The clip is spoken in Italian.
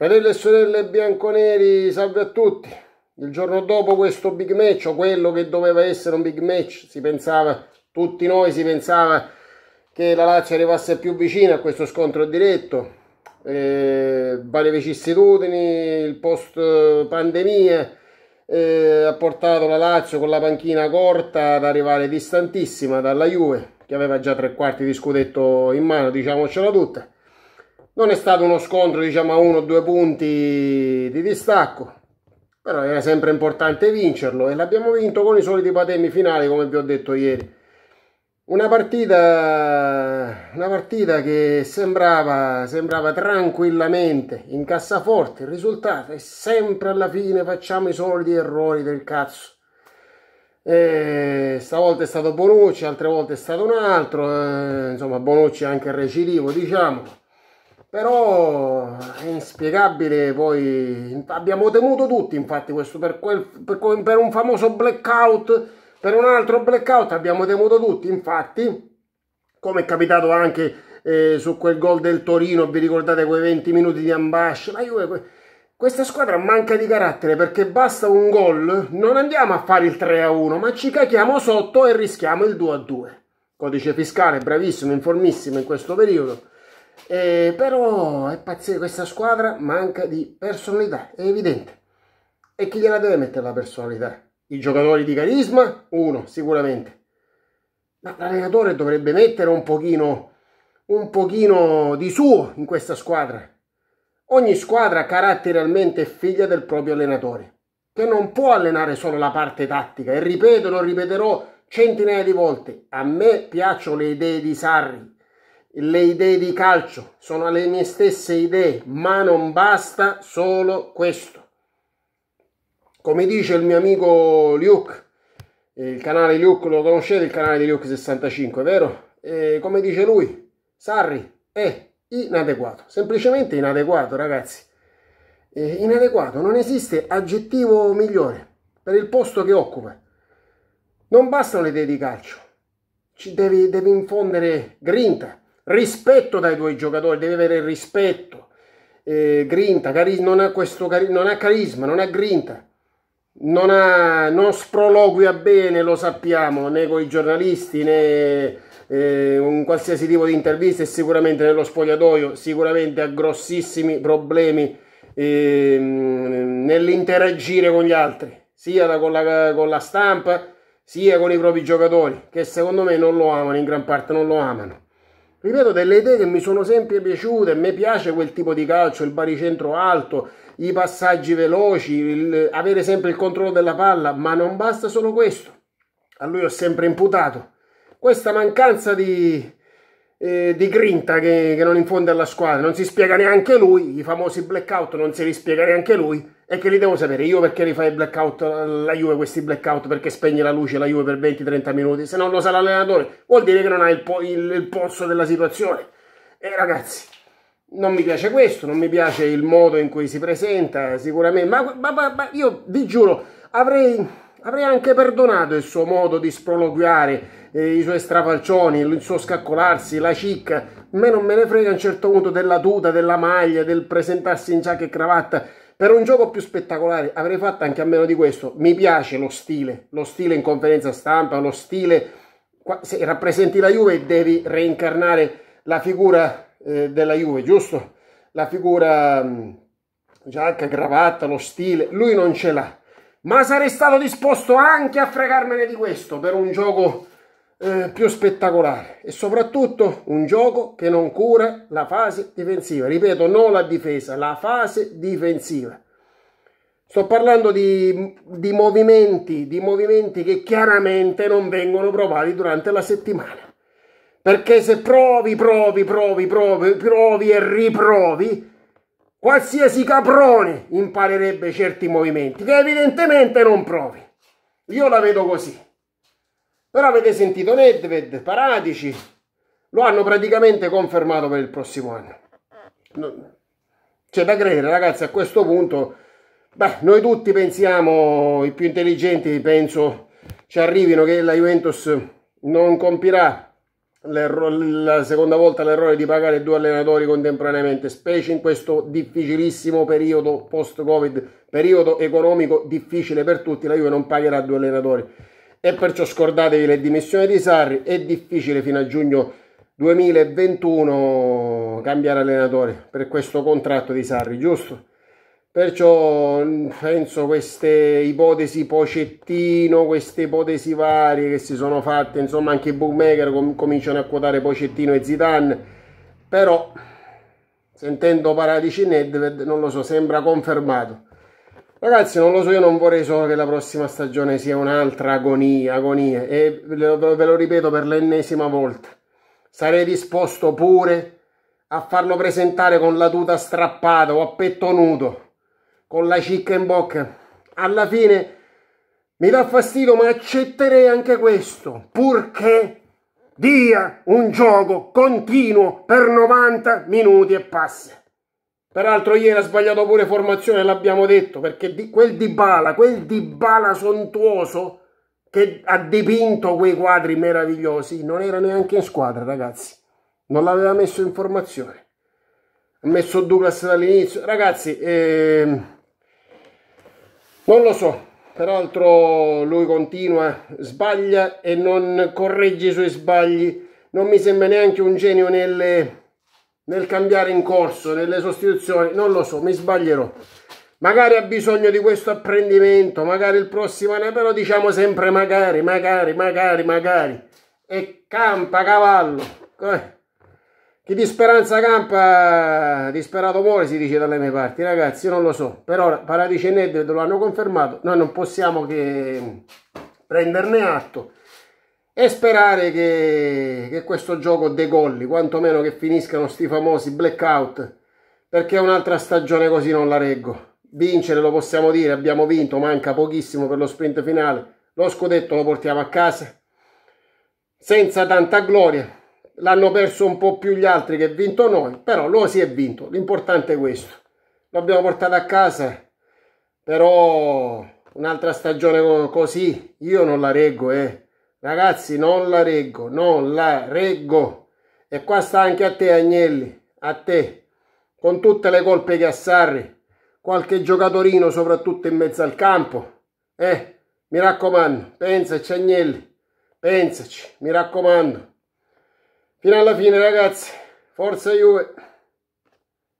Fratelli e sorelle bianconeri, salve a tutti. Il giorno dopo questo big match, o quello che doveva essere un big match, si pensava, tutti noi si pensava che la Lazio arrivasse più vicina a questo scontro diretto. Eh, varie vicissitudini, il post pandemia eh, ha portato la Lazio con la panchina corta ad arrivare distantissima dalla Juve, che aveva già tre quarti di scudetto in mano, diciamocela tutta non è stato uno scontro diciamo a uno o due punti di distacco però era sempre importante vincerlo e l'abbiamo vinto con i soliti patemi finali come vi ho detto ieri una partita, una partita che sembrava, sembrava tranquillamente in cassaforte il risultato è sempre alla fine facciamo i soliti errori del cazzo e stavolta è stato Bonucci, altre volte è stato un altro, eh, insomma Bonucci è anche recidivo diciamo però è inspiegabile poi abbiamo temuto tutti infatti questo per, quel, per, per un famoso blackout per un altro blackout abbiamo temuto tutti infatti come è capitato anche eh, su quel gol del Torino vi ricordate quei 20 minuti di ambascia la Juve questa squadra manca di carattere perché basta un gol non andiamo a fare il 3 a 1 ma ci cacchiamo sotto e rischiamo il 2 a 2 codice fiscale bravissimo informissimo in questo periodo eh, però è pazzesco, questa squadra manca di personalità, è evidente. E chi gliela deve mettere la personalità? I giocatori di carisma? Uno, sicuramente. Ma l'allenatore dovrebbe mettere un pochino, un pochino di suo in questa squadra. Ogni squadra caratterialmente è figlia del proprio allenatore, che non può allenare solo la parte tattica. E ripeto, lo ripeterò centinaia di volte, a me piacciono le idee di Sarri, le idee di calcio, sono le mie stesse idee, ma non basta solo questo. Come dice il mio amico Luke, il canale Luke, lo conoscete il canale di Luke65, vero? E come dice lui, Sarri è inadeguato, semplicemente inadeguato ragazzi. E inadeguato, non esiste aggettivo migliore per il posto che occupa. Non bastano le idee di calcio, ci devi, devi infondere grinta, rispetto dai tuoi giocatori, devi avere rispetto, eh, grinta, cari- non, ha questo cari- non ha carisma, non ha grinta, non, ha, non sproloquia bene, lo sappiamo, né con i giornalisti né eh, un qualsiasi tipo di intervista e sicuramente nello spogliatoio, sicuramente ha grossissimi problemi eh, nell'interagire con gli altri, sia con la, con la stampa sia con i propri giocatori, che secondo me non lo amano, in gran parte non lo amano ripeto, delle idee che mi sono sempre piaciute, a me piace quel tipo di calcio, il baricentro alto, i passaggi veloci, il, avere sempre il controllo della palla, ma non basta solo questo. A lui ho sempre imputato questa mancanza di, di grinta che, che, non infonde alla squadra, non si spiega neanche lui, i famosi blackout non si rispiega neanche lui e che li devo sapere io perché li fa i blackout la Juve, questi blackout perché spegne la luce la Juve per 20-30 minuti, se non lo sa l'allenatore vuol dire che non ha il, po- il, il polso della situazione. E ragazzi, non mi piace questo, non mi piace il modo in cui si presenta sicuramente, ma, ma, ma, ma io vi giuro avrei, avrei anche perdonato il suo modo di sproloquiare eh, i suoi strapalcioni, il suo scaccolarsi, la cicca. A me non me ne frega a un certo punto della tuta, della maglia, del presentarsi in giacca e cravatta. Per un gioco più spettacolare avrei fatto anche a meno di questo. Mi piace lo stile, lo stile in conferenza stampa, lo stile... Se rappresenti la Juve devi reincarnare la figura eh, della Juve, giusto? La figura mh, mm, giacca, cravatta, lo stile, lui non ce l'ha. Ma sarei stato disposto anche a fregarmene di questo per un gioco eh, più spettacolare e soprattutto un gioco che non cura la fase difensiva. Ripeto, non la difesa, la fase difensiva. Sto parlando di, di, movimenti, di movimenti che chiaramente non vengono provati durante la settimana. Perché se provi, provi, provi, provi, provi e riprovi, qualsiasi caprone imparerebbe certi movimenti che evidentemente non provi. Io la vedo così. Però avete sentito Nedved, Paradici, lo hanno praticamente confermato per il prossimo anno. C'è da credere, ragazzi, a questo punto, beh, noi tutti pensiamo, i più intelligenti penso ci arrivino che la Juventus non compirà la seconda volta l'errore di pagare due allenatori contemporaneamente, specie in questo difficilissimo periodo post-Covid, periodo economico difficile per tutti, la Juve non pagherà due allenatori e perciò scordatevi le dimissioni di Sarri, è difficile fino a giugno 2021 cambiare allenatore per questo contratto di Sarri, giusto? Perciò mm, penso queste ipotesi Pocettino, queste ipotesi varie che si sono fatte, insomma anche i bookmaker com cominciano a quotare Pocettino e Zidane, però sentendo Paradici Nedved non lo so, sembra confermato. Ragazzi, non lo so, io non vorrei solo che la prossima stagione sia un'altra agonia, agonia, e ve lo, ripeto per l'ennesima volta. Sarei disposto pure a farlo presentare con la tuta strappata o a petto nudo, con la cicca in bocca. Alla fine mi dà fastidio, ma accetterei anche questo, purché dia un gioco continuo per 90 minuti e passa. Peraltro ieri ha sbagliato pure formazione, l'abbiamo detto, perché di quel di Bala, quel di Bala sontuoso che ha dipinto quei quadri meravigliosi, non era neanche in squadra, ragazzi. Non l'aveva messo in formazione. Ha messo Douglas dall'inizio. Ragazzi, eh, non lo so. Peraltro lui continua, sbaglia e non corregge i suoi sbagli. Non mi sembra neanche un genio nelle nel cambiare in corso, nelle sostituzioni, non lo so, mi sbaglierò. Magari ha bisogno di questo apprendimento, magari il prossimo anno, però diciamo sempre magari, magari, magari, magari. E campa, cavallo. Eh. Chi di speranza campa, disperato muore, si dice dalle mie parti, ragazzi, io non lo so. Per ora Paradice Ned lo hanno confermato, noi non possiamo che prenderne atto e sperare che, che questo gioco decolli, quantomeno che finiscano sti famosi blackout, perché un'altra stagione così non la reggo. Vincere lo possiamo dire, abbiamo vinto, manca pochissimo per lo sprint finale, lo scudetto lo portiamo a casa, senza tanta gloria. L'hanno perso un po' più gli altri che vinto noi, però lo si è vinto, l'importante è questo. L'abbiamo portato a casa, però un'altra stagione così io non la reggo, eh Ragazzi, non la reggo, non la reggo. E qua sta anche a te, Agnelli, a te. Con tutte le colpe che assarri, qualche giocatorino soprattutto in mezzo al campo. Eh, mi raccomando, pensaci Agnelli, pensaci, mi raccomando. Fino alla fine, ragazzi, forza Juve.